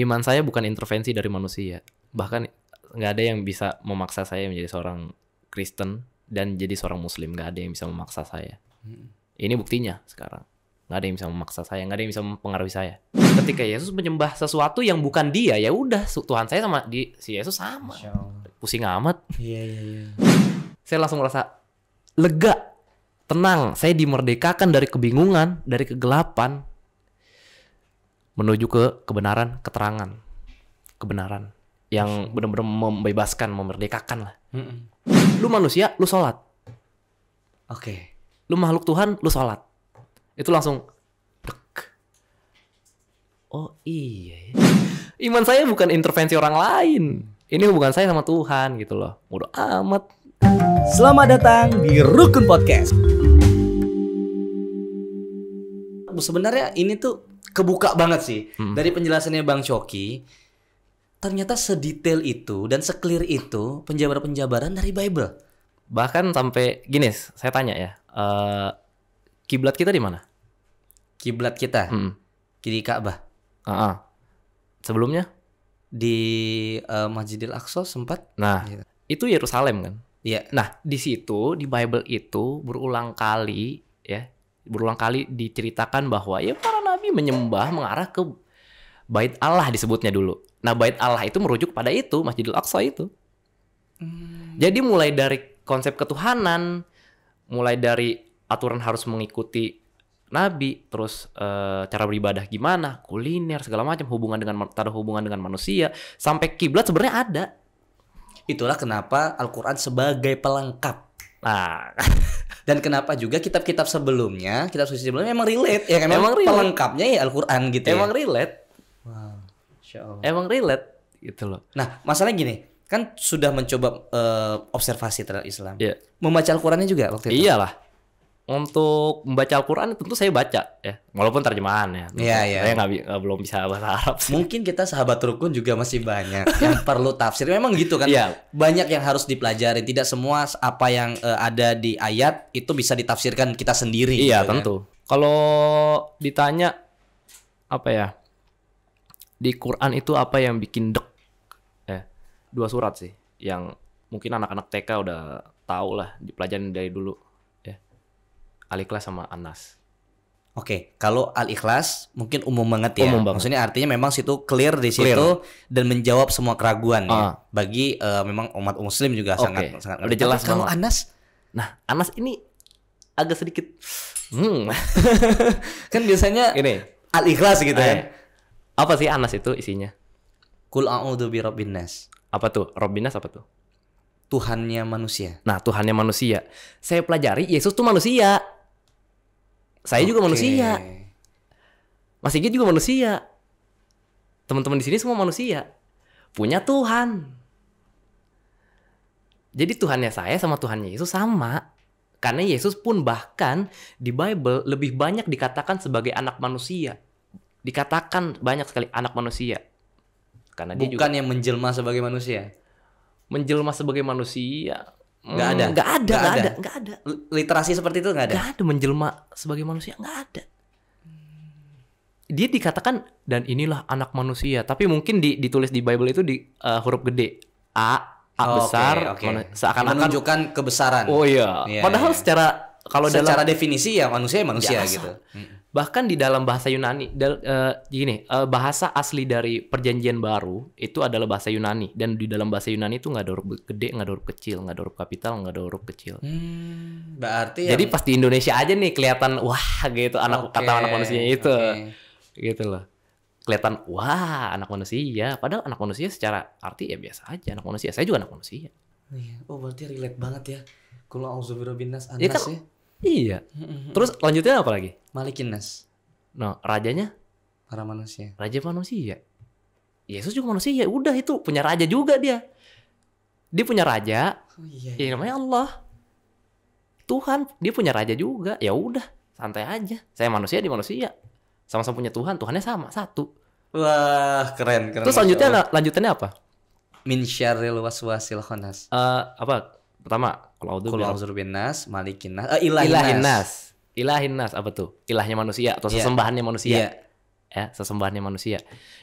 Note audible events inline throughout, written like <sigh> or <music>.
iman saya bukan intervensi dari manusia. Bahkan nggak ada yang bisa memaksa saya menjadi seorang Kristen dan jadi seorang Muslim. Nggak ada yang bisa memaksa saya. Hmm. Ini buktinya sekarang. Nggak ada yang bisa memaksa saya. Nggak ada yang bisa mempengaruhi saya. Ketika Yesus menyembah sesuatu yang bukan dia, ya udah Tuhan saya sama di, si Yesus sama. Pusing amat. Iya iya iya. Saya langsung merasa lega, tenang. Saya dimerdekakan dari kebingungan, dari kegelapan, menuju ke kebenaran keterangan kebenaran yang benar-benar membebaskan memerdekakan lah mm -mm. lu manusia lu sholat oke okay. lu makhluk Tuhan lu sholat itu langsung Dek. oh iya ya. iman saya bukan intervensi orang lain ini hubungan saya sama Tuhan gitu loh udah amat selamat datang di Rukun Podcast sebenarnya ini tuh kebuka banget sih hmm. dari penjelasannya Bang Coki. Ternyata sedetail itu dan seclear itu penjabaran-penjabaran dari Bible. Bahkan sampai gini, saya tanya ya, uh, kiblat kita di mana? Kiblat kita hmm. kiri Ka'bah. Uh -huh. Sebelumnya di uh, Masjidil Aqsa sempat. Nah, gitu. itu Yerusalem kan? Iya. Nah, di situ di Bible itu berulang kali ya, berulang kali diceritakan bahwa ya para kami menyembah mengarah ke bait Allah disebutnya dulu. Nah, bait Allah itu merujuk pada itu, Masjidil Aqsa itu. Hmm. Jadi mulai dari konsep ketuhanan, mulai dari aturan harus mengikuti nabi, terus e, cara beribadah gimana, kuliner segala macam, hubungan dengan taruh hubungan dengan manusia, sampai kiblat sebenarnya ada. Itulah kenapa Al-Qur'an sebagai pelengkap Nah, <laughs> dan kenapa juga kitab-kitab sebelumnya, kitab suci sebelumnya memang relate ya kan? Memang relate. pelengkapnya ya Al-Qur'an gitu emang ya. Emang relate. Wow. Allah. Emang relate gitu loh. Nah, masalahnya gini, kan sudah mencoba uh, observasi terhadap Islam. Yeah. Membaca Al-Qur'annya juga waktu itu. Iyalah untuk membaca Al-Quran tentu saya baca ya walaupun terjemahan ya ya, yeah, yeah. saya nggak gak, belum bisa bahasa Arab sih. mungkin kita sahabat rukun juga masih banyak yang <laughs> perlu tafsir memang gitu kan yeah. banyak yang harus dipelajari tidak semua apa yang uh, ada di ayat itu bisa ditafsirkan kita sendiri iya gitu, ya. tentu ya. kalau ditanya apa ya di Quran itu apa yang bikin dek eh dua surat sih yang mungkin anak-anak TK udah tahu lah dipelajarin dari dulu Al Ikhlas sama Anas. Oke, okay. kalau Al Ikhlas mungkin umum banget ya. Umum banget. Maksudnya artinya memang situ clear di clear. situ dan menjawab semua keraguan uh. ya. Ah. Bagi uh, memang umat muslim juga okay. sangat sangat udah jelas. Kalau Anas, nah Anas ini agak sedikit hmm. <laughs> kan biasanya ini Al Ikhlas gitu ya. Eh, apa sih Anas itu isinya? Kul a'udzu bi Apa tuh? Robinas apa tuh? Tuhannya manusia. Nah, Tuhannya manusia. Saya pelajari Yesus tuh manusia saya okay. juga manusia Mas Sigit juga manusia teman-teman di sini semua manusia punya Tuhan jadi Tuhannya saya sama Tuhannya Yesus sama karena Yesus pun bahkan di Bible lebih banyak dikatakan sebagai anak manusia dikatakan banyak sekali anak manusia karena bukan dia bukan yang menjelma sebagai manusia menjelma sebagai manusia nggak ada nggak ada nggak ada nggak ada. literasi seperti itu nggak ada nggak ada menjelma sebagai manusia nggak ada dia dikatakan dan inilah anak manusia tapi mungkin di, ditulis di Bible itu di uh, huruf gede a a oh, besar okay, okay. seakan-akan menunjukkan kebesaran oh iya yeah, padahal yeah. secara kalau secara dalam, definisi ya manusia ya manusia ya, gitu hmm bahkan di dalam bahasa Yunani dal, uh, gini uh, bahasa asli dari perjanjian baru itu adalah bahasa Yunani dan di dalam bahasa Yunani itu nggak ada huruf gede nggak ada huruf kecil nggak ada huruf kapital nggak ada huruf kecil hmm, berarti jadi yang... pas di Indonesia aja nih kelihatan wah gitu anak okay, kata anak manusia itu okay. gitu loh kelihatan wah anak manusia padahal anak manusia secara arti ya biasa aja anak manusia saya juga anak manusia iya. oh berarti relate banget ya kalau auzubillah binas iya anas ya, kan, ya Iya. Terus lanjutnya apa lagi? Malikinas. no nah, rajanya? Para manusia. Raja manusia. Yesus juga manusia, ya udah itu punya raja juga dia. Dia punya raja. Oh, iya, ya, iya. namanya Allah. Tuhan, dia punya raja juga. Ya udah, santai aja. Saya manusia dia manusia. Sama-sama punya Tuhan, Tuhannya sama, satu. Wah, keren, keren. Terus lanjutnya lanjutannya apa? Min syarril waswasil khonas. Uh, eh, apa? Pertama, Kulauzubinas, Malikinas, uh, ilahinas. ilahinas. nas eh, apa tuh? Ilahnya manusia atau iya. sesembahannya manusia. Yeah. Ya, sesembahannya manusia.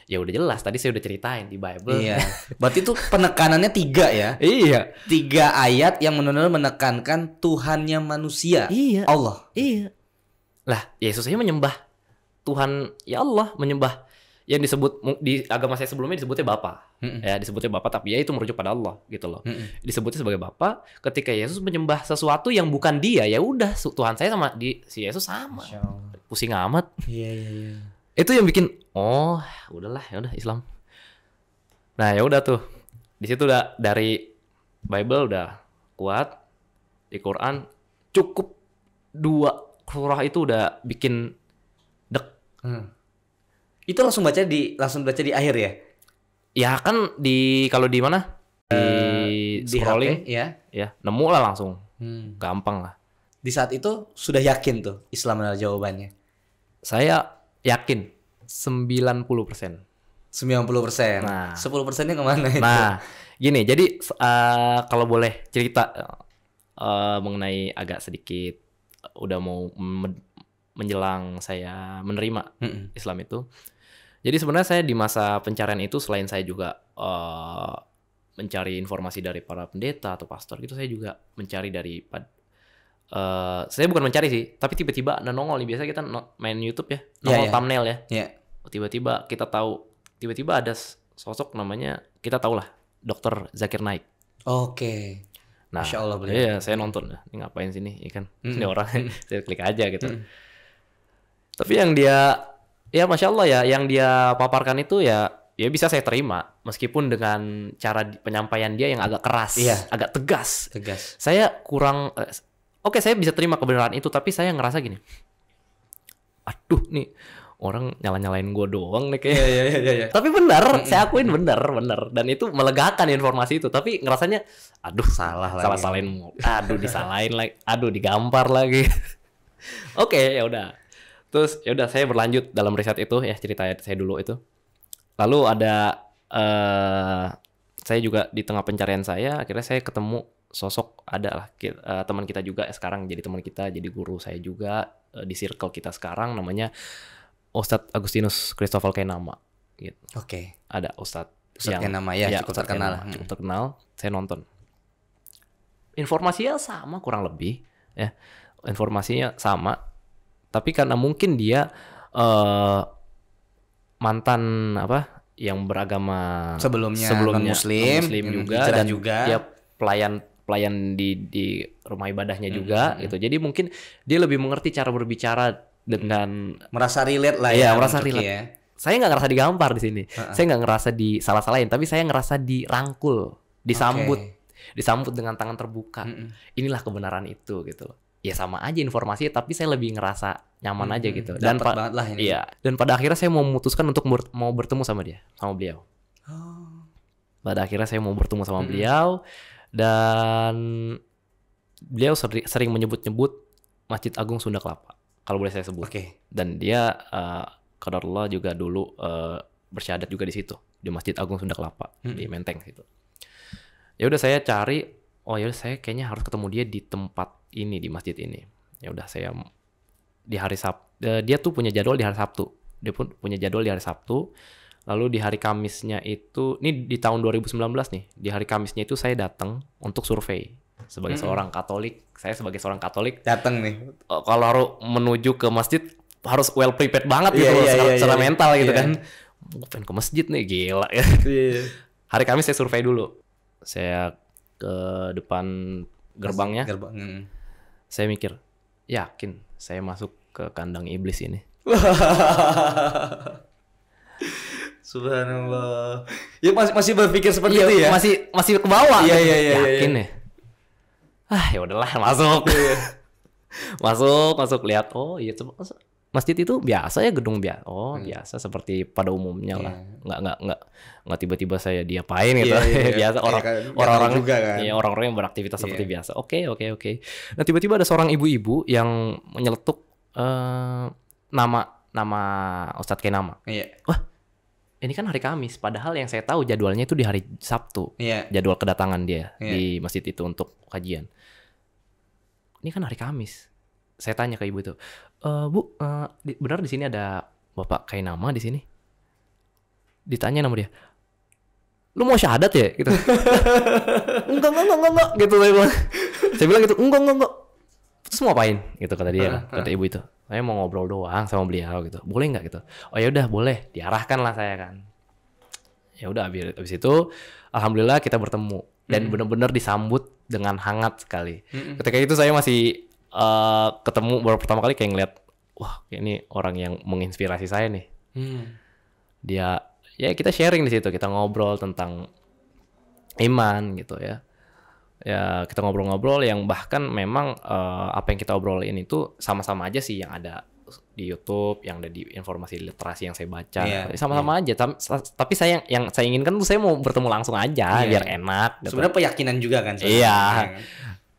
Ya udah jelas tadi saya udah ceritain di Bible. Iya. Berarti itu penekanannya tiga ya. iya. Tiga ayat yang benar-benar menekankan Tuhannya manusia. Iya. Allah. Iya. Lah, Yesus aja menyembah Tuhan ya Allah, menyembah yang disebut di agama saya sebelumnya disebutnya bapa mm hmm ya disebutnya bapa tapi ya itu merujuk pada Allah gitu loh mm hmm disebutnya sebagai bapa ketika Yesus menyembah sesuatu yang bukan dia ya udah Tuhan saya sama di si Yesus sama pusing amat yeah, yeah, yeah. itu yang bikin oh udahlah ya udah Islam nah ya udah tuh di situ udah dari Bible udah kuat di Quran cukup dua surah itu udah bikin dek hmm itu langsung baca di langsung baca di akhir ya? Ya kan di kalau di mana? Di, eh, di scrolling HP, ya. Ya, nemu lah langsung. Hmm. Gampang lah. Di saat itu sudah yakin tuh Islam adalah jawabannya. Saya yakin 90%. 90%. Nah, 10 persennya kemana itu? Nah, gini, jadi uh, kalau boleh cerita uh, mengenai agak sedikit udah mau menjelang saya menerima mm -mm. Islam itu. Jadi sebenarnya saya di masa pencarian itu selain saya juga uh, mencari informasi dari para pendeta atau pastor gitu, saya juga mencari dari uh, saya bukan mencari sih, tapi tiba-tiba ada nongol nih biasa kita no, main YouTube ya, iya, nongol yeah, yeah. thumbnail ya. tiba oh, Tiba-tiba kita tahu, tiba-tiba ada sosok namanya kita tahu lah, Dokter Zakir Naik. Oke. Okay. Nah, Masya Allah, Iya, saya nonton. Ini ngapain sini? Ikan, ya kan? Mm. Ini orang, <laughs> saya klik aja gitu. Mm. Tapi yang dia ya masya Allah ya yang dia paparkan itu ya ya bisa saya terima meskipun dengan cara penyampaian dia yang agak keras, iya. agak tegas. Tegas. Saya kurang eh, oke okay, saya bisa terima kebenaran itu tapi saya ngerasa gini. Aduh nih orang nyala-nyalain gue doang nih kayak Iya, iya, iya, iya. Tapi benar, mm -mm. saya akuin benar, benar. Dan itu melegakan informasi itu. Tapi ngerasanya, aduh salah lagi. Salah salahin, aduh disalahin lagi, aduh digampar lagi. <laughs> Oke, okay, ya udah. Terus ya udah saya berlanjut dalam riset itu ya cerita saya dulu itu. Lalu ada uh, saya juga di tengah pencarian saya akhirnya saya ketemu sosok ada lah uh, teman kita juga sekarang jadi teman kita jadi guru saya juga uh, di circle kita sekarang namanya Ustadz Agustinus Christopher Kenama gitu. Oke. Okay. Ada Ustadz Ustadz yang, Kenama ya, ya cukup Ustadz terkenal. Kenama, Cukup terkenal. Saya nonton. Informasinya sama kurang lebih ya. Informasinya sama tapi karena mungkin dia uh, mantan apa yang beragama sebelumnya, sebelumnya muslim, muslim juga dan juga dia pelayan pelayan di di rumah ibadahnya hmm, juga hmm. gitu. Jadi mungkin dia lebih mengerti cara berbicara dengan merasa relate lah iya, ya. Iya, merasa relate. Ya. Saya nggak ngerasa digampar di sini. Uh-uh. Saya nggak ngerasa disalah-salahin, tapi saya ngerasa dirangkul, disambut, okay. disambut dengan tangan terbuka. hmm. Inilah kebenaran itu gitu loh ya sama aja informasi tapi saya lebih ngerasa nyaman hmm, aja gitu hmm. dan pa lah ini. iya dan pada akhirnya saya mau memutuskan untuk ber mau bertemu sama dia sama beliau oh. pada akhirnya saya mau bertemu sama hmm. beliau dan beliau seri sering menyebut-nyebut Masjid Agung Sunda Kelapa kalau boleh saya sebut okay. dan dia uh, eh, kadarullah juga dulu uh, eh, bersyadat juga di situ di Masjid Agung Sunda Kelapa hmm. di Menteng situ ya udah saya cari oh ya saya kayaknya harus ketemu dia di tempat ini di masjid ini ya udah saya di hari Sabtu e, dia tuh punya jadwal di hari Sabtu dia pun punya jadwal di hari Sabtu lalu di hari Kamisnya itu ini di tahun 2019 nih di hari Kamisnya itu saya datang untuk survei sebagai hmm. seorang Katolik saya sebagai seorang Katolik datang nih e, kalau harus menuju ke masjid harus well prepared banget gitu yeah, iya, secara, yeah, secara yeah, mental yeah. gitu iya. kan Yeah. pengen ke masjid nih gila ya yeah. hari Kamis saya survei dulu saya ke depan gerbangnya gerbang mm saya mikir yakin saya masuk ke kandang iblis ini <laughs> Subhanallah. Ya masih masih berpikir seperti ya, itu ya. Masih masih ke bawah. Iya gitu. iya, iya iya. Yakin iya, iya. ya. Ah ya udahlah masuk. Iya, iya. <laughs> masuk masuk lihat oh iya coba masjid itu biasa ya gedung biasa oh hmm. biasa seperti pada umumnya yeah. lah iya. nggak nggak nggak nggak tiba-tiba saya diapain iya, gitu yeah, yeah, yeah. biasa orang yeah, kan. orang-orang juga kan ya orang-orang yang beraktivitas yeah. seperti biasa oke okay, oke okay, oke okay. nah tiba-tiba ada seorang ibu-ibu yang menyeletuk uh, nama nama Ustadz Kenama yeah. wah ini kan hari Kamis, padahal yang saya tahu jadwalnya itu di hari Sabtu, yeah. jadwal kedatangan dia yeah. di masjid itu untuk kajian. Ini kan hari Kamis, saya tanya ke ibu itu, e, eh, bu, uh, di, benar di sini ada bapak kayak nama di sini? Ditanya nama dia, lu mau syahadat ya? Gitu. <laughs> enggak, enggak, enggak, enggak, gitu saya bilang. saya bilang gitu, enggak, enggak, enggak. Terus mau apain? Gitu kata dia, kata ibu itu. Saya mau ngobrol doang sama beliau gitu. Boleh nggak gitu? Oh ya udah boleh, diarahkan lah saya kan. Ya udah abis, itu, alhamdulillah kita bertemu dan mm. benar-benar disambut dengan hangat sekali. Mm -mm. Ketika itu saya masih uh, ketemu baru pertama kali kayak ngeliat wah ini orang yang menginspirasi saya nih hmm. dia ya kita sharing di situ kita ngobrol tentang iman gitu ya ya kita ngobrol-ngobrol yang bahkan memang uh, apa yang kita obrolin itu sama-sama aja sih yang ada di YouTube yang ada di informasi literasi yang saya baca iya, sama-sama yeah. aja tapi, tapi saya yang saya inginkan tuh saya mau bertemu langsung aja yeah. biar iya. enak gitu. sebenarnya keyakinan juga kan iya yeah.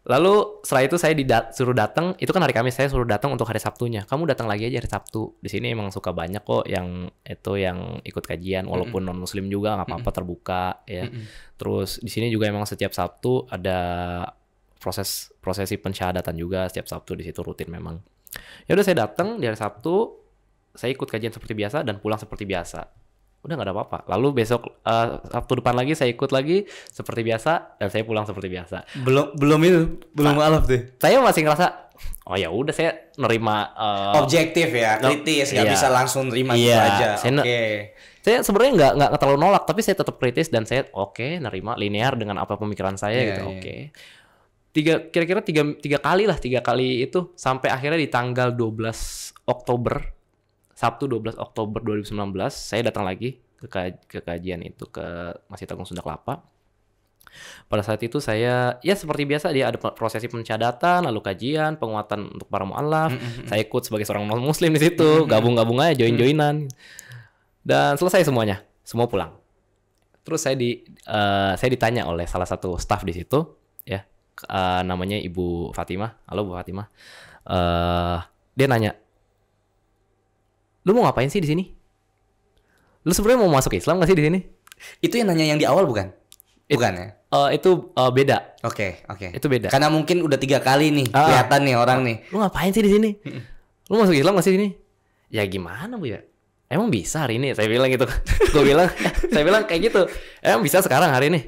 Lalu setelah itu saya suruh datang, itu kan hari Kamis saya suruh datang untuk hari Sabtunya. Kamu datang lagi aja hari Sabtu. Di sini emang suka banyak kok yang itu yang ikut kajian walaupun mm -mm. non muslim juga nggak apa-apa mm terbuka ya. Terus di sini juga emang setiap Sabtu ada proses prosesi pensyahadatan juga setiap Sabtu di situ rutin memang. Ya udah saya datang di hari Sabtu, saya ikut kajian seperti biasa dan pulang seperti biasa udah nggak ada apa-apa. Lalu besok uh, Sabtu depan lagi saya ikut lagi seperti biasa dan saya pulang seperti biasa. Belum belum itu belum nah, alaf deh. Saya masih ngerasa oh ya udah saya nerima uh, objektif ya kritis nggak iya. bisa langsung nerima gitu iya, gitu aja. Oke. Okay. Saya sebenarnya nggak nggak terlalu nolak tapi saya tetap kritis dan saya oke okay, nerima linear dengan apa pemikiran saya yeah, gitu. Yeah. Oke. Okay. Tiga kira-kira tiga tiga kali lah tiga kali itu sampai akhirnya di tanggal 12 Oktober Sabtu 12 Oktober 2019 saya datang lagi ke, ke kajian itu ke Masjid Agung Sunda Kelapa. Pada saat itu saya ya seperti biasa dia ada prosesi pencadatan, lalu kajian, penguatan untuk para mualaf. Mm -hmm. Saya ikut sebagai seorang non muslim di situ, gabung-gabung aja, join-joinan. Dan selesai semuanya, semua pulang. Terus saya di uh, saya ditanya oleh salah satu staff di situ, ya, uh, namanya Ibu Fatimah. Halo Bu Fatimah. Uh, dia nanya, lu mau ngapain sih di sini? Lu sebenarnya mau masuk Islam gak sih di sini? Itu yang nanya yang di awal bukan? It, bukan ya? Uh, itu uh, beda. Oke, okay, oke. Okay. Itu beda. Karena mungkin udah tiga kali nih uh, kelihatan nih orang nih. Lu ngapain sih di sini? <laughs> lu masuk Islam gak sih di sini? Ya gimana bu ya? Emang bisa hari ini? Saya bilang gitu. <laughs> Gue bilang, <laughs> saya bilang kayak gitu. Emang bisa sekarang hari ini?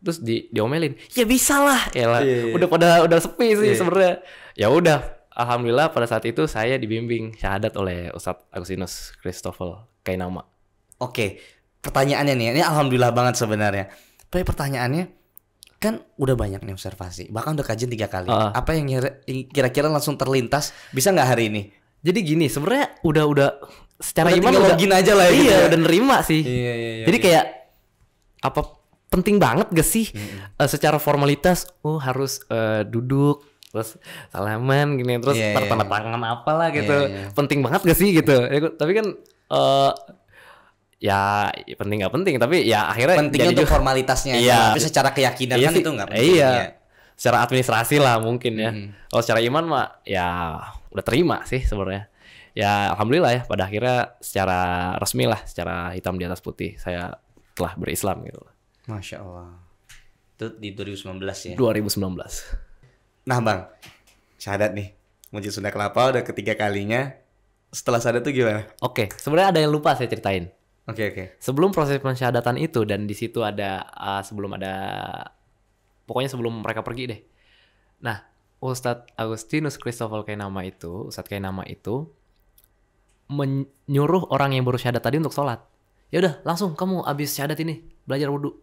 Terus di diomelin. Ya bisa lah. Ya lah. Yeah, iya, iya. Udah pada udah sepi sih yeah. Iya. sebenarnya. Ya udah, alhamdulillah pada saat itu saya dibimbing syahadat oleh Ustadz Agustinus Christopher Kainama. Oke, pertanyaannya nih, ini alhamdulillah banget sebenarnya. Tapi pertanyaannya kan udah banyak nih observasi, bahkan udah kajian tiga kali. Uh. Apa yang kira-kira langsung terlintas bisa nggak hari ini? Jadi gini, sebenarnya udah udah secara udah iman udah login aja lah ya. Iya, gitu ya. udah nerima sih. Iya, iya, iya, Jadi iya. kayak apa penting banget gak sih hmm. uh, secara formalitas oh harus uh, duduk terus salaman gini terus yeah, yeah. tanda iya. tangan apalah iya, gitu yeah, yeah. penting banget gak sih gitu ya, tapi kan uh, ya penting nggak penting tapi ya akhirnya pentingnya jadi untuk formalitasnya iya. tapi secara keyakinan iya kan sih, itu nggak penting iya. iya secara administrasi lah mungkin ya hmm. kalau secara iman mah ya udah terima sih sebenarnya ya alhamdulillah ya pada akhirnya secara resmi lah secara hitam di atas putih saya telah berislam gitu masya allah itu di 2019 ya 2019 Nah bang, syahadat nih. Muncul Sunda Kelapa udah ketiga kalinya. Setelah syahadat tuh gimana? Oke, okay. sebenarnya ada yang lupa saya ceritain. Oke okay, oke. Okay. Sebelum proses pensyahadatan itu dan di situ ada uh, sebelum ada pokoknya sebelum mereka pergi deh. Nah, Ustadz Agustinus Christopher kayak nama itu, Ustadz kayak nama itu menyuruh orang yang baru syahadat tadi untuk sholat. Ya udah, langsung kamu abis syahadat ini, belajar wudhu.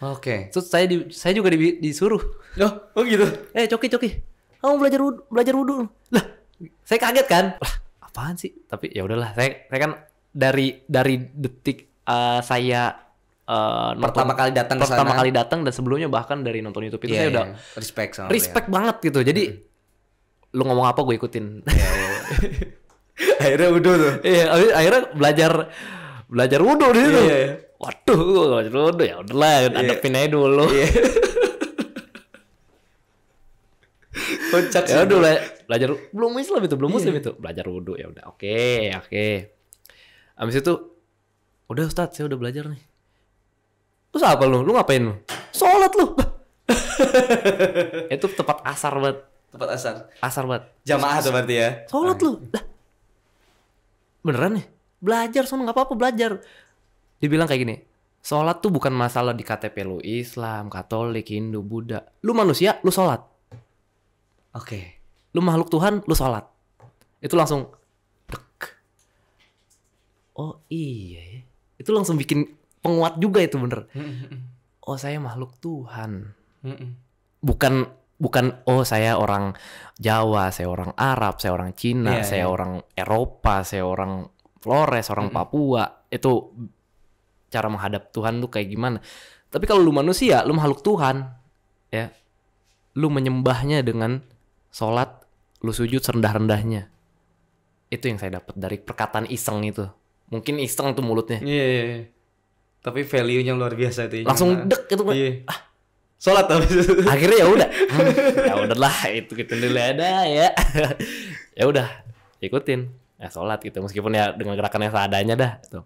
Oke. Okay. Terus saya di, saya juga di, disuruh. Oh, oh gitu. Eh, coki coki. Kamu belajar wudhu, belajar wudhu. Lah, saya kaget kan. Lah, apaan sih? Tapi ya udahlah, saya saya kan dari dari detik uh, saya uh, nonton, pertama kali datang pertama sana. kali datang dan sebelumnya bahkan dari nonton YouTube itu yeah, saya yeah. udah respect sama respect ya. banget gitu. Jadi mm -hmm. lu ngomong apa gue ikutin. Yeah, iya. <laughs> yeah. akhirnya wudhu tuh. Iya, akhirnya belajar belajar wudhu di situ. Yeah, yeah waduh waduh ya udahlah yeah. adepin aja dulu yeah. Ya sih ya udah belajar belum muslim itu belum iya. Muslim itu belajar wudhu ya udah oke okay, oke okay. abis itu udah Ustadz saya udah belajar nih terus apa lu lu ngapain lu sholat lu itu tempat asar banget tempat asar asar banget jamaah tuh berarti ya sholat ah. lu beneran nih belajar soalnya nggak apa-apa belajar dia bilang kayak gini, sholat tuh bukan masalah di KTP lu Islam, Katolik, Hindu, Buddha. Lu manusia, lu sholat. Oke. Okay. Lu makhluk Tuhan, lu sholat. Itu langsung, dek. Oh iya ya. Itu langsung bikin penguat juga itu bener. Oh saya makhluk Tuhan. Bukan bukan oh saya orang Jawa, saya orang Arab, saya orang Cina, yeah, saya yeah. orang Eropa, saya orang Flores, orang mm -hmm. Papua. Itu cara menghadap Tuhan tuh kayak gimana. Tapi kalau lu manusia, lu makhluk Tuhan, ya. Lu menyembahnya dengan sholat, lu sujud serendah-rendahnya. Itu yang saya dapat dari perkataan iseng itu. Mungkin iseng tuh mulutnya. Iya, yeah, iya, Tapi value-nya luar biasa itu. Iya. Langsung nah. dek itu. Iya. Yeah. Ah. Sholat tapi <laughs> akhirnya ya udah. Hmm, ya udahlah itu kita dulu ada ya. <laughs> ya udah, ikutin. Ya sholat gitu meskipun ya dengan gerakannya seadanya dah. Tuh. Gitu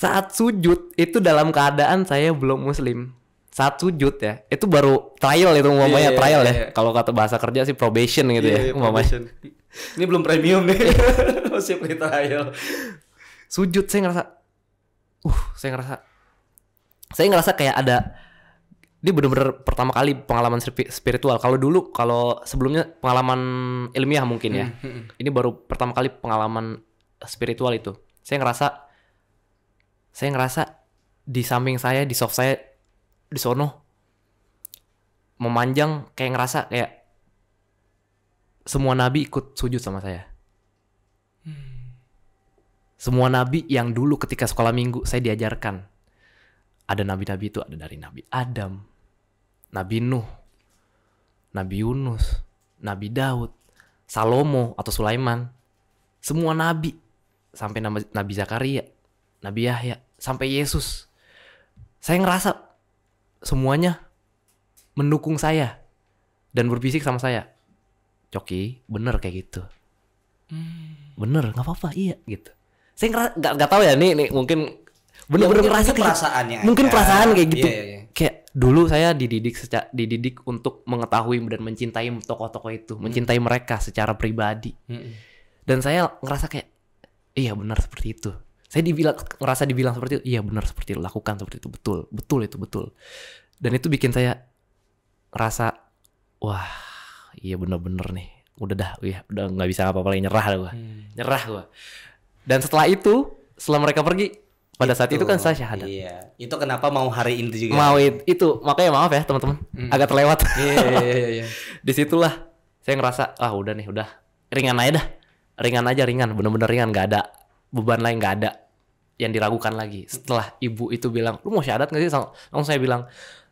saat sujud itu dalam keadaan saya belum muslim saat sujud ya itu baru trial itu umpamanya yeah, yeah, trial yeah, ya iya. kalau kata bahasa kerja sih probation gitu yeah, ya yeah, iya, umpamanya ini belum premium nih iya. <laughs> masih pre trial sujud saya ngerasa uh saya ngerasa saya ngerasa kayak ada ini benar-benar pertama kali pengalaman spiritual. Kalau dulu, kalau sebelumnya pengalaman ilmiah mungkin ya. Hmm, hmm, hmm. Ini baru pertama kali pengalaman spiritual itu. Saya ngerasa saya ngerasa di samping saya di soft saya di sono memanjang kayak ngerasa kayak semua nabi ikut sujud sama saya. Hmm. Semua nabi yang dulu ketika sekolah minggu saya diajarkan. Ada nabi-nabi itu ada dari nabi Adam, nabi Nuh, nabi Yunus, nabi Daud, Salomo atau Sulaiman. Semua nabi sampai nabi Zakaria Nabi Yahya sampai Yesus. Saya ngerasa semuanya mendukung saya dan berbisik sama saya. Coki, bener kayak gitu. Hmm. Bener, nggak apa-apa, iya gitu. Saya ngerasa nggak nggak tau ya nih, nih mungkin bener-bener ya, ngerasa gitu. mungkin kayak, perasaannya mungkin aja. perasaan kayak gitu. Yeah, yeah, yeah. Kayak dulu saya dididik secara, dididik untuk mengetahui dan mencintai tokoh-tokoh itu, hmm. mencintai mereka secara pribadi. Hmm. Dan saya ngerasa kayak iya bener seperti itu saya dibilang merasa dibilang seperti itu iya benar seperti itu lakukan seperti itu betul betul itu betul dan itu bikin saya rasa wah iya bener-bener nih udah dah ya udah nggak bisa apa-apa lagi nyerah gue hmm. nyerah gue dan setelah itu setelah mereka pergi pada saat itu kan saya syahadat iya itu kenapa mau hari ini juga mau itu, itu. makanya maaf ya teman-teman hmm. agak terlewat iya, iya, iya, iya. iya. <laughs> disitulah saya ngerasa ah udah nih udah ringan aja dah ringan aja ringan bener-bener ringan nggak ada beban lain nggak ada yang diragukan lagi setelah ibu itu bilang lu mau syahadat nggak sih langsung saya bilang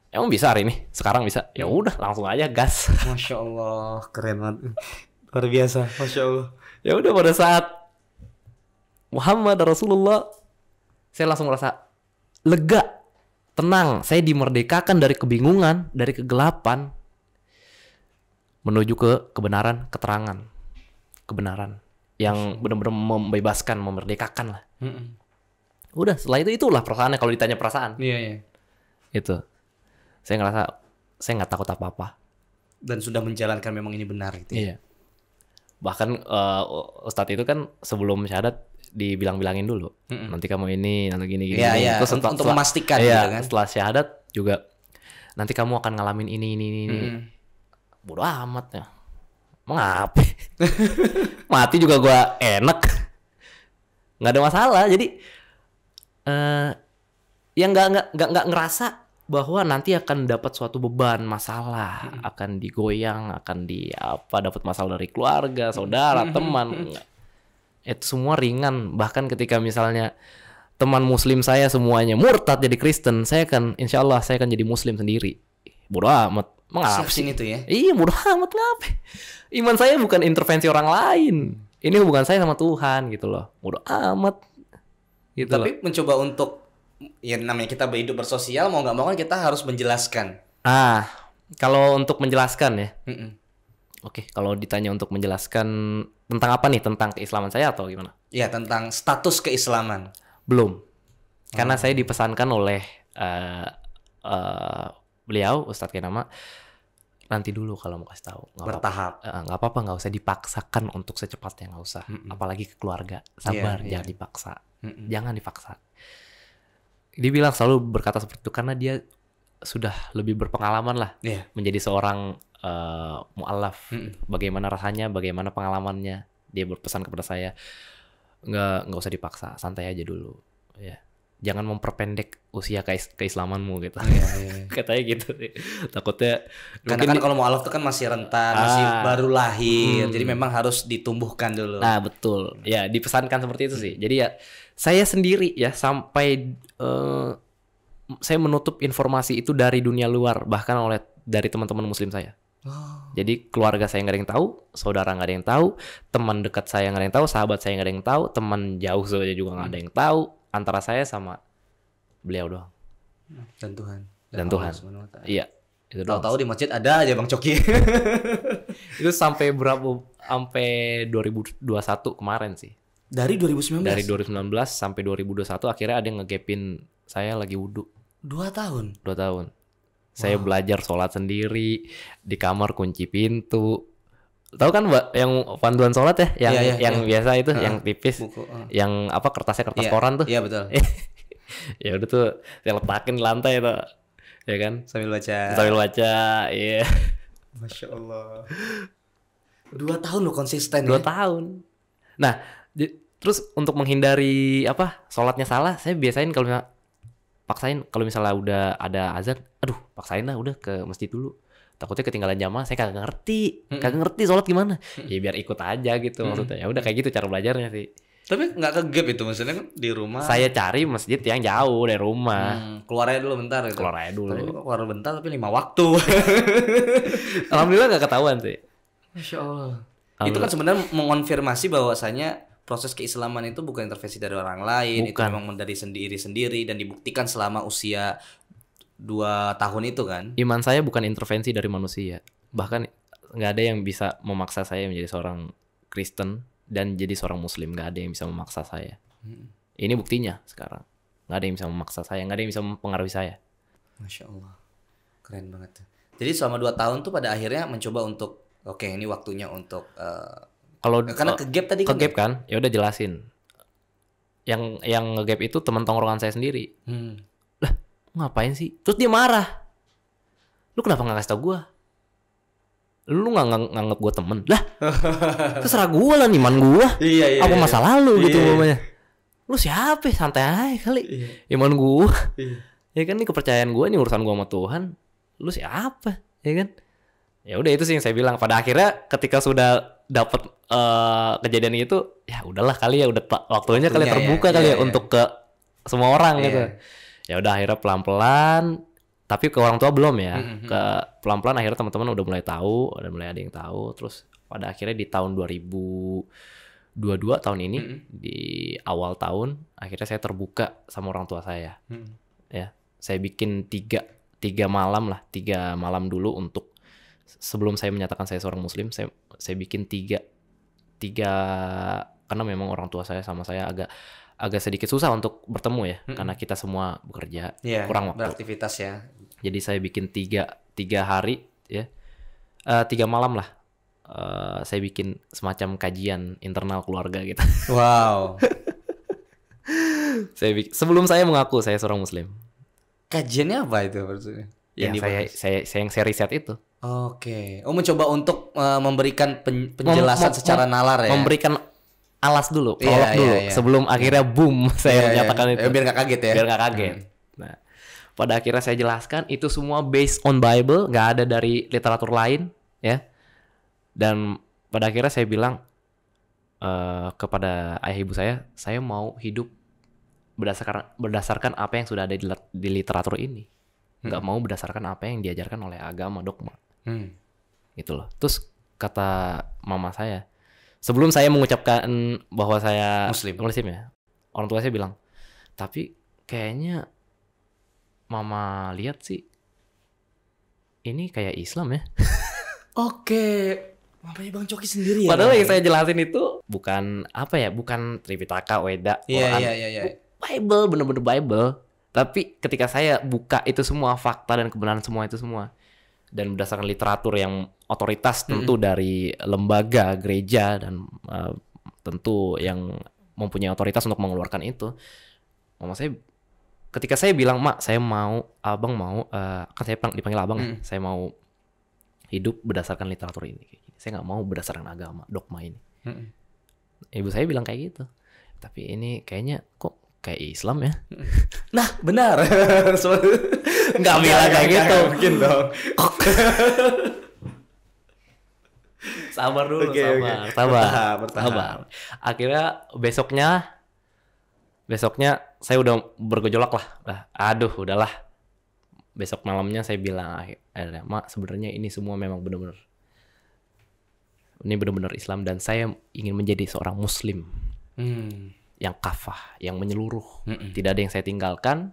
emang bisa hari ini sekarang bisa ya hmm. udah langsung aja gas <laughs> masya allah keren banget luar biasa masya allah ya udah pada saat Muhammad Rasulullah saya langsung merasa lega tenang saya dimerdekakan dari kebingungan dari kegelapan menuju ke kebenaran keterangan kebenaran yang benar-benar membebaskan memerdekakan lah mm -mm udah setelah itu itulah perasaannya kalau ditanya perasaan iya iya itu saya ngerasa saya nggak takut apa apa dan sudah menjalankan memang ini benar gitu ya? iya bahkan uh, ustadz itu kan sebelum syahadat dibilang-bilangin dulu mm -mm. nanti kamu ini nanti gini gini, iya, iya. terus setelah, untuk memastikan iya, gitu kan setelah syahadat juga nanti kamu akan ngalamin ini ini ini, ini. Mm. bodoh amat ya mengapa <laughs> mati juga gua enak nggak ada masalah jadi uh, eh, yang nggak nggak nggak nggak ngerasa bahwa nanti akan dapat suatu beban masalah hmm. akan digoyang akan di apa dapat masalah dari keluarga saudara hmm. teman hmm. itu semua ringan bahkan ketika misalnya teman muslim saya semuanya murtad jadi Kristen saya akan insyaallah saya akan jadi muslim sendiri bodoh amat mengapa sih itu ya iya bodoh amat ngapain iman saya bukan intervensi orang lain ini hubungan saya sama Tuhan gitu loh bodoh amat Gitu Tapi loh. mencoba untuk ya namanya kita hidup bersosial mau nggak mau kan kita harus menjelaskan. Ah, kalau untuk menjelaskan ya. Mm -mm. Oke, kalau ditanya untuk menjelaskan tentang apa nih tentang keislaman saya atau gimana? ya tentang status keislaman. Belum, karena hmm. saya dipesankan oleh uh, uh, beliau Ustadz Kenama nanti dulu kalau mau kasih tahu nggak bertahap eh, nggak apa-apa nggak usah dipaksakan untuk secepatnya nggak usah mm -mm. apalagi ke keluarga sabar yeah, jangan yeah. dipaksa Mm-mm. Jangan dipaksa. Dia bilang selalu berkata seperti itu karena dia sudah lebih berpengalaman lah yeah. menjadi seorang uh, eh, mualaf. Mm -mm. Bagaimana rasanya, bagaimana pengalamannya. Dia berpesan kepada saya nggak nggak usah dipaksa, santai aja dulu. Yeah jangan memperpendek usia ke keislamanmu gitu. Yeah, iya, iya. <laughs> yeah. Katanya gitu Takutnya karena kan kalau mau mualaf tuh kan masih rentan, ah. masih baru lahir. Hmm. Jadi memang harus ditumbuhkan dulu. Nah, betul. Hmm. Ya, dipesankan seperti itu sih. Jadi ya saya sendiri ya sampai uh, saya menutup informasi itu dari dunia luar bahkan oleh dari teman-teman muslim saya. Oh. Jadi keluarga saya nggak ada yang tahu, saudara nggak ada yang tahu, teman dekat saya nggak ada yang tahu, sahabat saya nggak ada yang tahu, teman jauh saja juga nggak ada hmm. yang tahu, antara saya sama beliau doang. Dan Tuhan. Dan, dan Tuhan. Iya. Itu Tahu-tahu di masjid ada aja Bang Coki. <laughs> itu sampai berapa sampai 2021 kemarin sih. Dari 2019. Dari 2019 sampai 2021 akhirnya ada yang ngegepin saya lagi wudhu. Dua tahun. Dua tahun. Wow. Saya belajar sholat sendiri di kamar kunci pintu tahu kan mbak yang panduan sholat ya yang yeah, yeah, yang yeah. biasa itu uh, yang tipis buku, uh. yang apa kertasnya kertas yeah, koran tuh iya betul <laughs> ya udah tuh saya letakin di lantai tuh ya kan sambil baca sambil baca iya yeah. <laughs> masya allah dua tahun lo konsisten dua ya? tahun nah di, terus untuk menghindari apa sholatnya salah saya biasain kalau paksain kalau misalnya udah ada azan aduh paksain lah udah ke masjid dulu takutnya ketinggalan jamaah saya kagak ngerti kagak ngerti sholat gimana ya biar ikut aja gitu maksudnya ya udah kayak gitu cara belajarnya sih tapi nggak kegap itu maksudnya kan di rumah saya cari masjid yang jauh dari rumah hmm, keluar aja dulu bentar gitu. keluar aja dulu tapi keluar bentar tapi lima waktu <laughs> alhamdulillah nggak ketahuan sih masya allah itu kan sebenarnya mengonfirmasi bahwasanya proses keislaman itu bukan intervensi dari orang lain bukan. itu memang dari sendiri sendiri dan dibuktikan selama usia dua tahun itu kan. Iman saya bukan intervensi dari manusia. Bahkan nggak ada yang bisa memaksa saya menjadi seorang Kristen dan jadi seorang Muslim. Nggak ada yang bisa memaksa saya. Hmm. Ini buktinya sekarang. Nggak ada yang bisa memaksa saya. Nggak ada yang bisa mempengaruhi saya. Masya Allah. Keren banget. Jadi selama dua tahun tuh pada akhirnya mencoba untuk oke okay, ini waktunya untuk uh, kalau karena ke gap tadi kan, ke gap kan, kan? ya udah jelasin yang yang ngegap itu teman tongkrongan saya sendiri. Hmm ngapain sih terus dia marah lu kenapa nggak kasih tau gue lu nggak ngang nganggap gue temen lah <laughs> terserah gue lah nih man gue iya, iya, apa iya. masa lalu gitu iya. gitu namanya lu siapa santai aja kali iya. Iman man gue iya. ya kan ini kepercayaan gue nih urusan gue sama Tuhan lu siapa ya kan ya udah itu sih yang saya bilang pada akhirnya ketika sudah dapat uh, eh, kejadian itu ya udahlah kali ya udah waktunya waktunya kali ya, terbuka ya, kali ya, ya, ya untuk ke semua orang iya. gitu ya udah akhirnya pelan pelan tapi ke orang tua belum ya mm-hmm. ke pelan pelan akhirnya teman teman udah mulai tahu udah mulai ada yang tahu terus pada akhirnya di tahun 2022 tahun ini mm-hmm. di awal tahun akhirnya saya terbuka sama orang tua saya mm-hmm. ya saya bikin tiga tiga malam lah tiga malam dulu untuk sebelum saya menyatakan saya seorang muslim saya saya bikin tiga tiga karena memang orang tua saya sama saya agak agak sedikit susah untuk bertemu ya hmm. karena kita semua bekerja yeah, kurang waktu beraktivitas ya jadi saya bikin tiga tiga hari ya uh, tiga malam lah uh, saya bikin semacam kajian internal keluarga gitu <laughs> wow saya bikin, sebelum saya mengaku saya seorang muslim kajiannya apa itu maksudnya ya, yang saya, saya saya yang saya riset itu Oke. Okay. Oh mencoba untuk uh, memberikan pen penjelasan mem secara nalar ya. Memberikan alas dulu, prolog iya, yeah, dulu yeah, yeah. sebelum akhirnya boom iya, <laughs> saya yeah, menyatakan iya. yeah. itu. Biar nggak kaget ya. Biar nggak kaget. Hmm. Nah, pada akhirnya saya jelaskan itu semua based on Bible, nggak ada dari literatur lain, ya. Dan pada akhirnya saya bilang uh, kepada ayah ibu saya, saya mau hidup berdasarkan berdasarkan apa yang sudah ada di, di literatur ini, hmm. nggak hmm. mau berdasarkan apa yang diajarkan oleh agama dogma, hmm. gitu loh. Terus kata mama saya, sebelum saya mengucapkan bahwa saya muslim muslim ya orang tua saya bilang tapi kayaknya mama lihat sih ini kayak Islam ya <laughs> oke Mamanya Bang Coki sendiri ya. Padahal yang saya jelasin itu bukan apa ya, bukan Tripitaka, Weda, yeah, Yeah, yeah, yeah. Bible, bener-bener Bible. Tapi ketika saya buka itu semua fakta dan kebenaran semua itu semua, dan berdasarkan literatur yang otoritas tentu -hmm. dari lembaga gereja dan uh, tentu yang mempunyai otoritas untuk mengeluarkan itu mama saya ketika saya bilang mak saya mau abang mau uh, kan saya dipanggil abang hmm. saya mau hidup berdasarkan literatur ini saya nggak mau berdasarkan agama dogma ini -hmm. ibu saya bilang kayak gitu tapi ini kayaknya kok kayak Islam ya. Nah, benar. Enggak bilang kayak gitu. Mungkin dong. <laughs> sabar dulu, okay, sabar, okay. sabar, Bertahan, bertahap. sabar. Akhirnya besoknya, besoknya saya udah bergejolak lah. lah aduh, udahlah. Besok malamnya saya bilang, akhirnya, mak sebenarnya ini semua memang benar-benar ini benar-benar Islam dan saya ingin menjadi seorang Muslim. Hmm yang kafah, yang menyeluruh. Mm -mm. Tidak ada yang saya tinggalkan.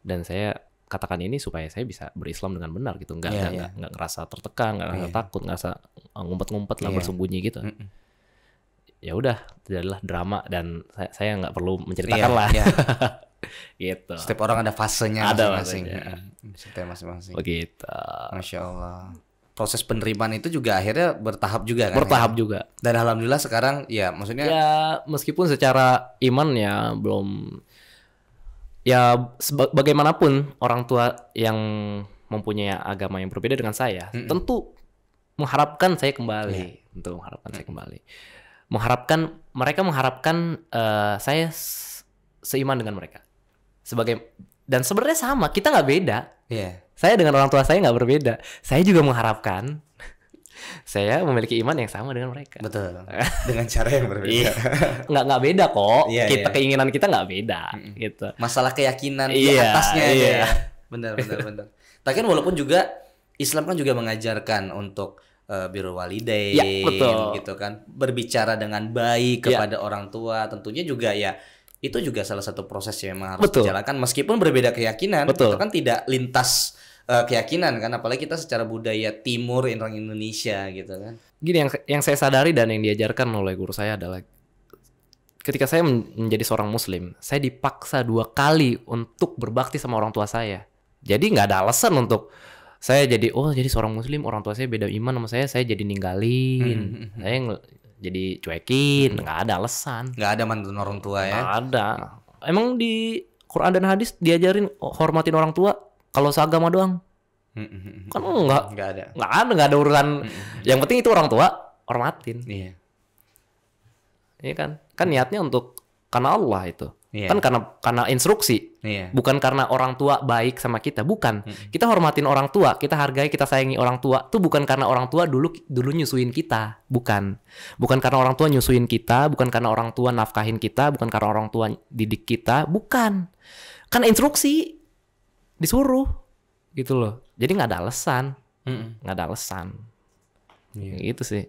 Dan saya katakan ini supaya saya bisa berislam dengan benar gitu. Nggak, yeah, nggak, yeah. nggak, ngerasa tertekan, nggak ngerasa yeah. takut, nggak ngerasa ngumpet-ngumpet lah yeah. bersembunyi gitu. Mm -mm. Ya udah, jadilah drama dan saya, saya nggak perlu menceritakan yeah, lah. Yeah. <laughs> gitu. Setiap orang ada fasenya masing-masing. Setiap masing-masing. Begitu. Masya Allah proses penerimaan itu juga akhirnya bertahap juga kan bertahap ya? juga dan alhamdulillah sekarang ya maksudnya ya meskipun secara iman ya belum ya bagaimanapun orang tua yang mempunyai agama yang berbeda dengan saya mm -mm. tentu mengharapkan saya kembali yeah. tentu mengharapkan -mm. saya kembali mengharapkan mereka mengharapkan uh, saya seiman dengan mereka sebagai dan sebenarnya sama kita nggak beda yeah saya dengan orang tua saya nggak berbeda. Saya juga mengharapkan <laughs> saya memiliki iman yang sama dengan mereka. Betul. dengan cara yang berbeda. Iya. nggak nggak beda kok. Yeah, kita yeah. keinginan kita nggak beda. Mm hmm Gitu. Masalah keyakinan yeah, atasnya yeah. ya. bener benar benar. Tapi kan walaupun juga Islam kan juga mengajarkan untuk uh, eh, biru walidain ya, betul. gitu kan. Berbicara dengan baik iya. kepada orang tua tentunya juga ya itu juga salah satu proses yang memang harus betul. dijalankan meskipun berbeda keyakinan. Betul. Itu kan tidak lintas uh, keyakinan kan apalagi kita secara budaya timur orang Indonesia gitu kan gini yang yang saya sadari dan yang diajarkan oleh guru saya adalah ketika saya menjadi seorang muslim saya dipaksa dua kali untuk berbakti sama orang tua saya jadi nggak ada alasan untuk saya jadi oh jadi seorang muslim orang tua saya beda iman sama saya saya jadi ninggalin hmm. hmm, hmm. saya jadi cuekin hmm. nggak ada alasan nggak ada mantan orang tua ya nggak ada emang di Quran dan hadis diajarin hormatin orang tua kalau seagama doang kan enggak enggak ada enggak ada enggak ada urusan yang penting itu orang tua hormatin iya iya kan kan niatnya untuk karena Allah itu iya. kan karena karena instruksi iya. bukan karena orang tua baik sama kita bukan mm-hmm. kita hormatin orang tua kita hargai kita sayangi orang tua itu bukan karena orang tua dulu dulu nyusuin kita bukan bukan karena orang tua nyusuin kita bukan karena orang tua nafkahin kita bukan karena orang tua didik kita bukan kan instruksi disuruh gitu loh jadi nggak ada alasan nggak ada alasan yeah. gitu sih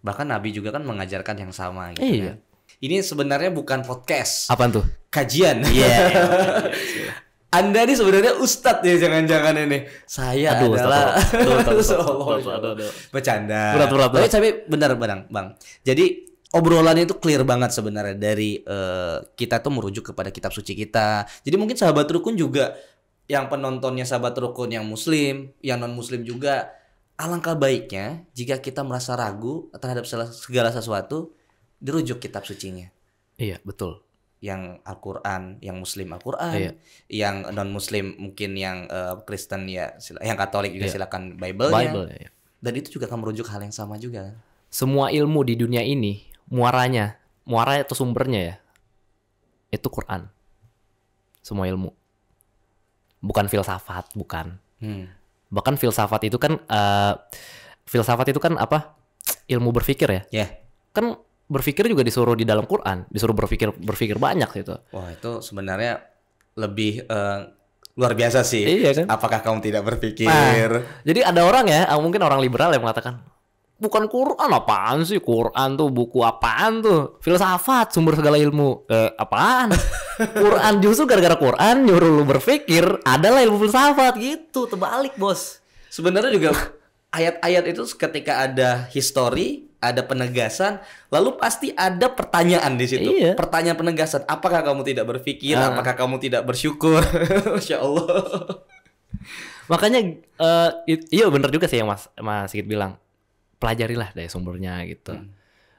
bahkan Nabi juga kan mengajarkan yang sama gitu iya. Kan. ini sebenarnya bukan podcast apa tuh kajian iya yeah, <laughs> yeah, Anda ini sebenarnya ustadz ya jangan-jangan ini. Saya aduh, adalah bercanda. Tapi, tapi benar bang, bang. Jadi obrolan itu clear banget sebenarnya dari uh, kita tuh merujuk kepada kitab suci kita. Jadi mungkin sahabat rukun juga yang penontonnya sahabat rukun yang muslim, yang non muslim juga. Alangkah baiknya jika kita merasa ragu terhadap segala sesuatu, dirujuk kitab sucinya. Iya, betul. Yang Al-Qur'an, yang muslim Al-Qur'an, iya. yang non muslim mungkin yang uh, Kristen ya, yang Katolik juga iya. silakan Bible-nya. Bible, iya. Dan itu juga akan merujuk hal yang sama juga. Kan? Semua ilmu di dunia ini muaranya, muara atau sumbernya ya, itu Quran. Semua ilmu bukan filsafat, bukan. Hmm. Bahkan filsafat itu kan uh, filsafat itu kan apa? Ilmu berpikir ya. Iya. Yeah. Kan berpikir juga disuruh di dalam Quran, disuruh berpikir berpikir banyak gitu. Wah, itu sebenarnya lebih uh, luar biasa sih. Iya kan? Apakah kamu tidak berpikir? Nah, jadi ada orang ya, eh, mungkin orang liberal yang mengatakan, bukan Quran apaan sih Quran tuh buku apaan tuh filsafat sumber segala ilmu eh, apaan <laughs> Quran justru gara-gara Quran nyuruh lu berpikir adalah ilmu filsafat gitu terbalik bos sebenarnya juga ayat-ayat itu ketika ada histori ada penegasan lalu pasti ada pertanyaan di situ iya. pertanyaan penegasan apakah kamu tidak berpikir nah. apakah kamu tidak bersyukur <laughs> masya Allah makanya uh, iya bener juga sih yang mas mas Sikit bilang pelajari lah dari sumbernya gitu. Hmm.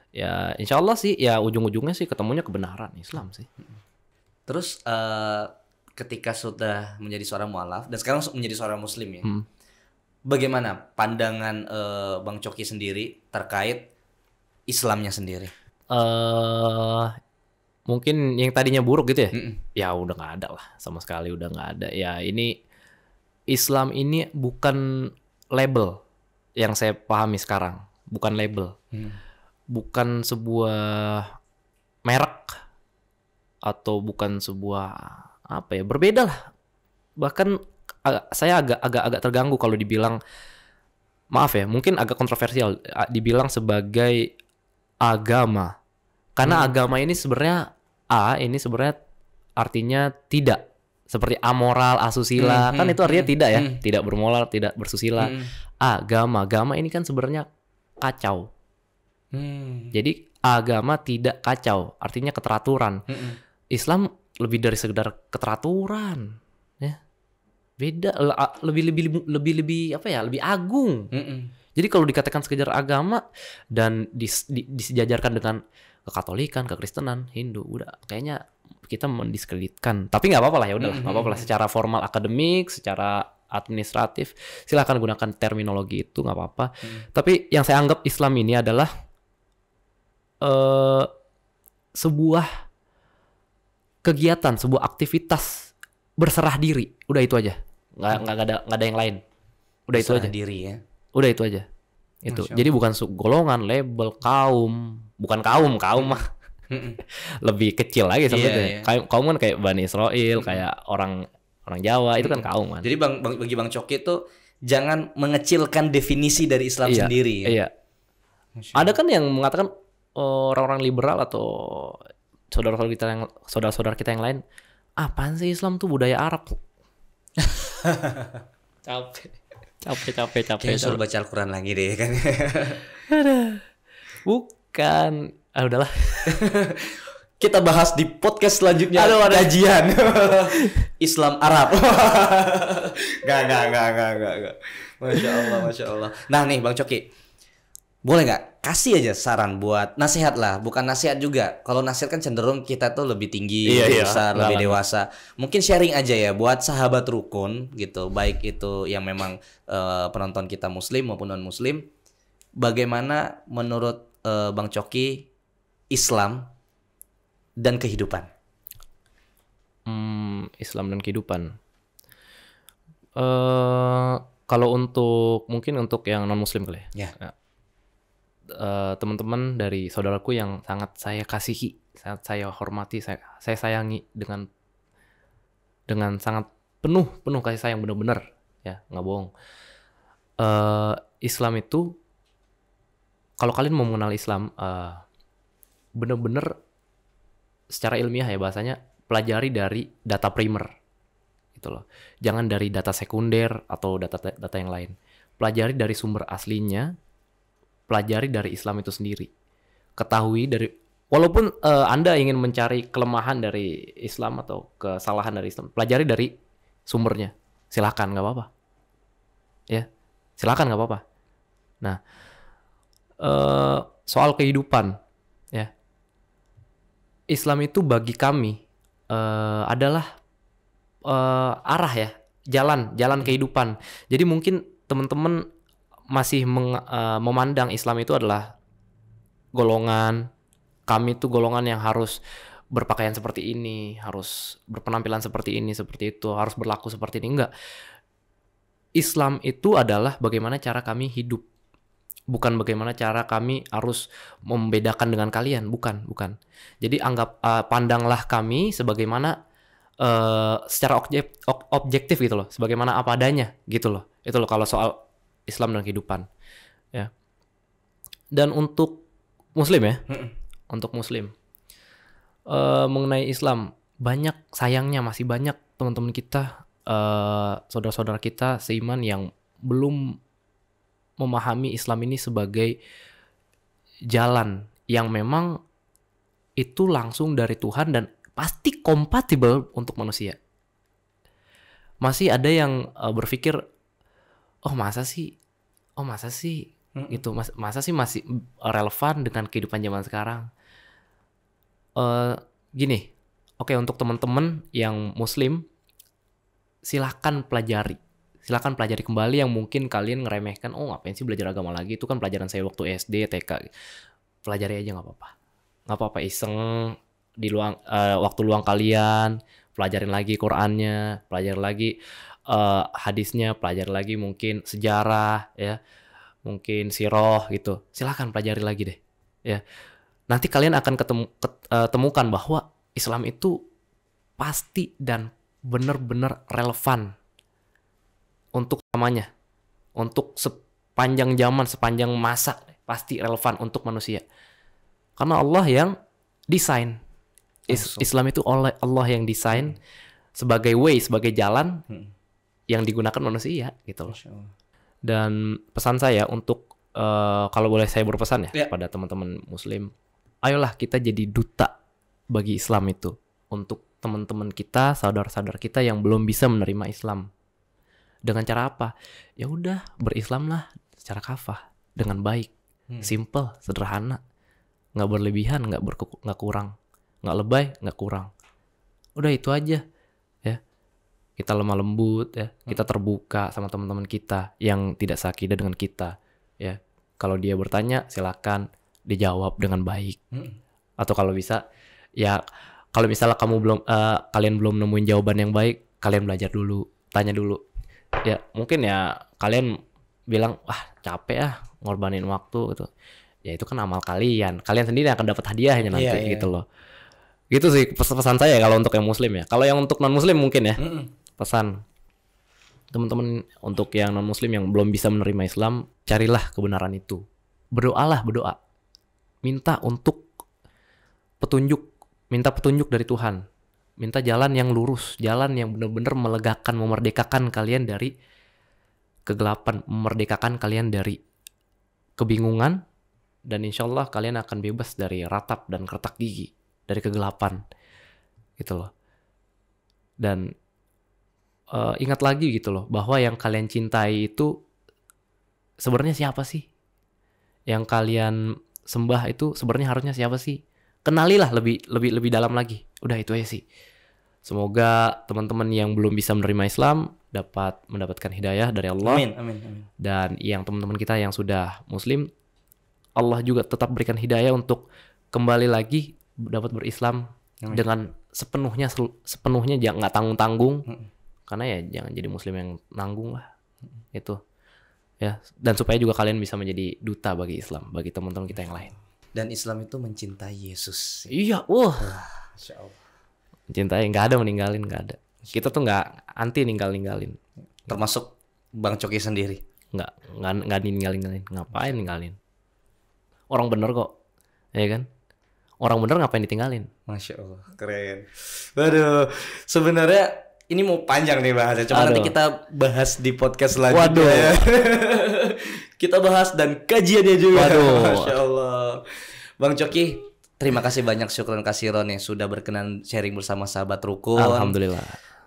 Ya insya Allah sih ya ujung-ujungnya sih ketemunya kebenaran Islam sih. Hmm. Terus uh, ketika sudah menjadi seorang mualaf dan sekarang menjadi seorang muslim ya. Hmm. Bagaimana pandangan uh, Bang Coki sendiri terkait Islamnya sendiri? Uh, mungkin yang tadinya buruk gitu ya, mm ya udah nggak ada lah sama sekali udah nggak ada. Ya ini Islam ini bukan label, yang saya pahami sekarang, bukan label. Hmm. Bukan sebuah merek atau bukan sebuah apa ya, berbeda lah. Bahkan agak, saya agak agak agak terganggu kalau dibilang maaf ya, mungkin agak kontroversial dibilang sebagai agama. Karena hmm. agama ini sebenarnya A ini sebenarnya artinya tidak seperti amoral, asusila, hmm, kan hmm, itu artinya hmm, tidak ya, hmm. tidak bermoral, tidak bersusila. Hmm agama. Agama ini kan sebenarnya kacau. Hmm. Jadi agama tidak kacau, artinya keteraturan. Hmm -mm. Islam lebih dari sekedar keteraturan, ya. Beda lebih lebih lebih lebih apa ya? Lebih agung. Hmm -mm. Jadi kalau dikatakan sekedar agama dan dis, di, disejajarkan dengan kekatolikan, kekristenan, Hindu, udah kayaknya kita mendiskreditkan. Tapi nggak apa-apa lah ya udahlah, nggak mm -hmm. apa-apa lah. Secara formal akademik, secara administratif, silahkan gunakan terminologi itu nggak apa-apa. Hmm. Tapi yang saya anggap Islam ini adalah uh, sebuah kegiatan, sebuah aktivitas berserah diri. Udah itu aja, nggak hmm. nggak ada nggak ada yang lain. Udah berserah itu aja. Diri ya. Udah itu aja. Itu. Jadi bukan golongan, label, kaum, bukan kaum, kaum mah. Hmm. <laughs> lebih kecil lagi iya, sebetulnya. Yeah, yeah. Kaum, kan kayak Bani Israel, hmm. kayak orang orang Jawa itu kan iya. kaum kan. Jadi bang, bang bagi Bang Coki itu jangan mengecilkan definisi dari Islam iya, sendiri ya. Iya. Ada kan yang mengatakan oh, orang-orang liberal atau saudara-saudara kita yang saudara-saudara kita yang lain, apaan sih Islam tuh budaya Arab? <laughs> capek. Capek capek capek. Kayaknya suruh baca Al-Qur'an lagi deh kan. Bukan. Ah udahlah. <laughs> kita bahas di podcast selanjutnya. Aduh, ada kajian <laughs> Islam Arab. <laughs> gak, gak, gak, gak, gak, gak. Masya Allah, masya Allah. Nah nih, Bang Coki, boleh nggak kasih aja saran buat nasihat lah, bukan nasihat juga. Kalau nasihat kan cenderung kita tuh lebih tinggi, iya, lebih iya, besar, nah, lebih nah, nah. dewasa. Mungkin sharing aja ya buat sahabat rukun gitu, baik itu yang memang uh, penonton kita Muslim maupun non Muslim. Bagaimana menurut uh, Bang Coki Islam dan kehidupan? Hmm, Islam dan kehidupan. Uh, kalau untuk mungkin untuk yang non Muslim kali ya. Yeah. Ya. Ya. Uh, teman-teman dari saudaraku yang sangat saya kasihi, sangat saya hormati, saya, saya sayangi dengan dengan sangat penuh penuh kasih sayang benar-benar ya nggak bohong. Uh, Islam itu kalau kalian mau mengenal Islam uh, eh, bener-bener secara ilmiah ya bahasanya pelajari dari data primer gitu loh jangan dari data sekunder atau data data yang lain pelajari dari sumber aslinya pelajari dari Islam itu sendiri ketahui dari walaupun uh, anda ingin mencari kelemahan dari Islam atau kesalahan dari Islam pelajari dari sumbernya silahkan nggak apa-apa ya silahkan nggak apa-apa nah uh, soal kehidupan Islam itu bagi kami uh, adalah uh, arah ya, jalan, jalan kehidupan. Jadi mungkin teman-teman masih meng, uh, memandang Islam itu adalah golongan kami itu golongan yang harus berpakaian seperti ini, harus berpenampilan seperti ini, seperti itu, harus berlaku seperti ini enggak. Islam itu adalah bagaimana cara kami hidup bukan bagaimana cara kami harus membedakan dengan kalian, bukan, bukan. Jadi anggap uh, pandanglah kami sebagaimana uh, secara objek, ob, objektif gitu loh, sebagaimana apa adanya gitu loh. Itu loh kalau soal Islam dan kehidupan. Ya. Dan untuk muslim ya. Mm Untuk muslim. Uh, mengenai Islam, banyak sayangnya masih banyak teman-teman kita uh, saudara -saudara kita seiman yang belum memahami Islam ini sebagai jalan yang memang itu langsung dari Tuhan dan pasti kompatibel untuk manusia. Masih ada yang uh, berpikir, oh masa sih, oh masa sih, hmm. gitu, Mas, masa sih masih relevan dengan kehidupan zaman sekarang. Uh, gini, oke okay, untuk teman-teman yang Muslim, silahkan pelajari silahkan pelajari kembali yang mungkin kalian ngeremehkan oh ngapain sih belajar agama lagi itu kan pelajaran saya waktu SD TK pelajari aja nggak apa-apa nggak apa-apa iseng di luang uh, waktu luang kalian pelajarin lagi Qurannya pelajarin lagi uh, hadisnya pelajarin lagi mungkin sejarah ya mungkin siroh gitu silahkan pelajari lagi deh ya nanti kalian akan ketemu ket, eh, temukan bahwa Islam itu pasti dan benar-benar relevan untuk namanya untuk sepanjang zaman sepanjang masa pasti relevan untuk manusia karena Allah yang desain Is Islam itu oleh Allah yang desain hmm. sebagai way sebagai jalan hmm. yang digunakan manusia gitu loh dan pesan saya untuk uh, kalau boleh saya berpesan ya yeah. Ya. pada teman-teman muslim ayolah kita jadi duta bagi Islam itu untuk teman-teman kita saudara-saudara kita yang belum bisa menerima Islam dengan cara apa? Ya udah berislamlah secara kafah dengan baik, hmm. simple, sederhana, nggak berlebihan, nggak berku nggak kurang, nggak lebay, nggak kurang. Udah itu aja ya. Kita lemah lembut ya, hmm. kita terbuka sama teman-teman kita yang tidak sakida dengan kita ya. Kalau dia bertanya silakan dijawab dengan baik. Hmm. Atau kalau bisa ya kalau misalnya kamu belum uh, kalian belum nemuin jawaban yang baik, kalian belajar dulu, tanya dulu ya mungkin ya kalian bilang wah capek ah ngorbanin waktu gitu ya itu kan amal kalian kalian sendiri akan dapat hadiahnya iya, nanti yeah, yeah. gitu loh gitu sih pesan pesan saya kalau untuk yang muslim ya kalau yang untuk non muslim mungkin ya mm -mm. pesan teman-teman untuk yang non muslim yang belum bisa menerima Islam carilah kebenaran itu berdoalah berdoa minta untuk petunjuk minta petunjuk dari Tuhan minta jalan yang lurus, jalan yang benar-benar melegakan, memerdekakan kalian dari kegelapan, memerdekakan kalian dari kebingungan, dan insya Allah kalian akan bebas dari ratap dan kertak gigi, dari kegelapan, gitu loh. Dan uh, ingat lagi gitu loh, bahwa yang kalian cintai itu sebenarnya siapa sih? Yang kalian sembah itu sebenarnya harusnya siapa sih? kenalilah lebih lebih lebih dalam lagi. Udah itu aja sih. Semoga teman-teman yang belum bisa menerima Islam dapat mendapatkan hidayah dari Allah. Amin, amin, amin. Dan yang teman-teman kita yang sudah muslim Allah juga tetap berikan hidayah untuk kembali lagi dapat berislam amin. dengan sepenuhnya sepenuhnya jangan nggak tanggung-tanggung. Karena ya jangan jadi muslim yang nanggung lah. Itu ya dan supaya juga kalian bisa menjadi duta bagi Islam bagi teman-teman kita yang lain dan Islam itu mencintai Yesus iya wah Masya Allah. mencintai nggak ada meninggalin nggak ada kita tuh nggak anti ninggal ninggalin termasuk Bang Coki sendiri nggak nggak nggak ninggalin ninggalin ngapain ninggalin orang bener kok ya kan orang bener ngapain ditinggalin masya allah keren waduh sebenarnya ini mau panjang nih bahasnya cuma Aduh. nanti kita bahas di podcast lagi. waduh ya. <laughs> kita bahas dan kajiannya juga waduh masya allah Bang Coki, terima kasih banyak kasih Ron yang sudah berkenan sharing bersama sahabat Rukun. Alhamdulillah.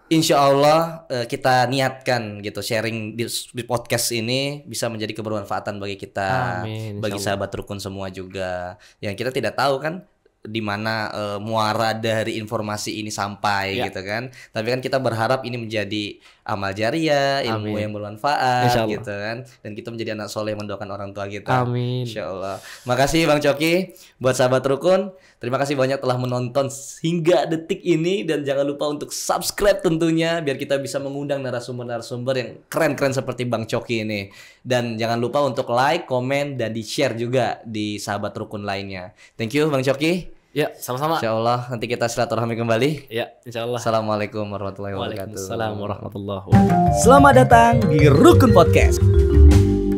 Insya Allah eh, kita niatkan gitu sharing di, di podcast ini bisa menjadi kebermanfaatan bagi kita, Amin, bagi sahabat rukun semua juga. Yang kita tidak tahu kan di mana uh, muara dari informasi ini sampai ya. gitu kan. Tapi kan kita berharap ini menjadi amal jariah, ilmu Amin. yang bermanfaat gitu kan. Dan kita menjadi anak soleh yang mendoakan orang tua kita. Amin. Insya Allah. Makasih Bang Coki buat sahabat rukun. Terima kasih banyak telah menonton hingga detik ini dan jangan lupa untuk subscribe tentunya biar kita bisa mengundang narasumber-narasumber yang keren-keren seperti Bang Coki ini. Dan jangan lupa untuk like, komen dan di-share juga di sahabat rukun lainnya. Thank you Bang Coki. Ya, sama-sama. Insya Allah nanti kita silaturahmi kembali. Ya, insya Allah. Assalamualaikum warahmatullahi wabarakatuh. Waalaikumsalam warahmatullahi wabarakatuh. Selamat datang di Rukun Podcast.